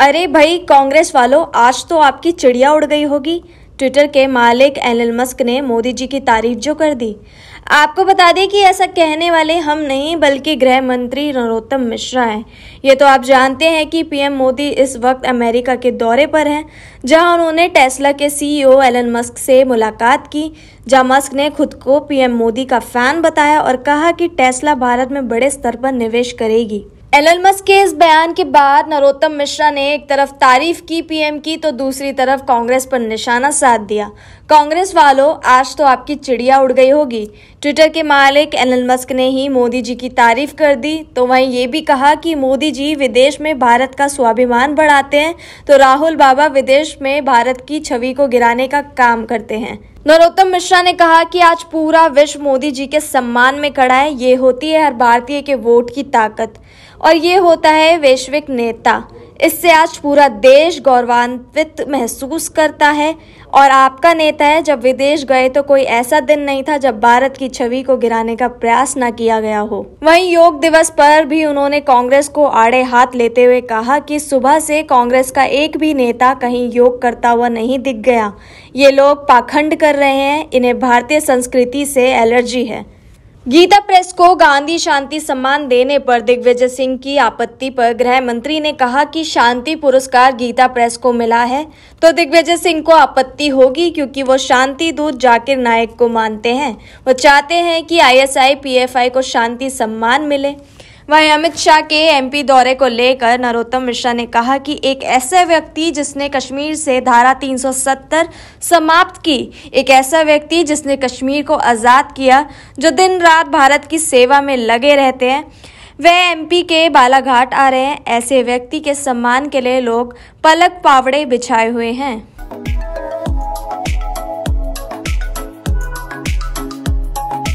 अरे भाई कांग्रेस वालों आज तो आपकी चिड़िया उड़ गई होगी ट्विटर के मालिक एलन मस्क ने मोदी जी की तारीफ जो कर दी आपको बता दें कि ऐसा कहने वाले हम नहीं बल्कि गृह मंत्री नरोत्तम मिश्रा हैं ये तो आप जानते हैं कि पीएम मोदी इस वक्त अमेरिका के दौरे पर हैं जहां उन्होंने टेस्ला के सीईओ एलन मस्क से मुलाकात की जहां मस्क ने खुद को पीएम मोदी का फैन बताया और कहा कि टेस्ला भारत में बड़े स्तर पर निवेश करेगी एलन मस्क के इस बयान के बाद नरोत्तम मिश्रा ने एक तरफ तारीफ की पीएम की तो दूसरी तरफ कांग्रेस पर निशाना साध दिया कांग्रेस वालों आज तो आपकी चिड़िया उड़ गई होगी ट्विटर के मालिक एलन मस्क ने ही मोदी जी की तारीफ कर दी तो वहीं ये भी कहा कि मोदी जी विदेश में भारत का स्वाभिमान बढ़ाते हैं तो राहुल बाबा विदेश में भारत की छवि को गिराने का काम करते हैं नरोत्तम मिश्रा ने कहा कि आज पूरा विश्व मोदी जी के सम्मान में खड़ा है ये होती है हर भारतीय के वोट की ताकत और ये होता है वैश्विक नेता इससे आज पूरा देश गौरवान्वित महसूस करता है और आपका नेता है जब विदेश गए तो कोई ऐसा दिन नहीं था जब भारत की छवि को गिराने का प्रयास न किया गया हो वहीं योग दिवस पर भी उन्होंने कांग्रेस को आड़े हाथ लेते हुए कहा कि सुबह से कांग्रेस का एक भी नेता कहीं योग करता हुआ नहीं दिख गया ये लोग पाखंड कर रहे हैं इन्हें भारतीय संस्कृति से एलर्जी है गीता प्रेस को गांधी शांति सम्मान देने पर दिग्विजय सिंह की आपत्ति पर गृह मंत्री ने कहा कि शांति पुरस्कार गीता प्रेस को मिला है तो दिग्विजय सिंह को आपत्ति होगी क्योंकि वो शांति दूत जाकिर नायक को मानते हैं वो चाहते हैं कि आईएसआई पीएफआई को शांति सम्मान मिले वहीं अमित शाह के एमपी दौरे को लेकर नरोत्तम मिश्रा ने कहा कि एक ऐसा व्यक्ति जिसने कश्मीर से धारा 370 समाप्त की एक ऐसा व्यक्ति जिसने कश्मीर को आज़ाद किया जो दिन रात भारत की सेवा में लगे रहते हैं वह एमपी के बालाघाट आ रहे हैं ऐसे व्यक्ति के सम्मान के लिए लोग पलक पावड़े बिछाए हुए हैं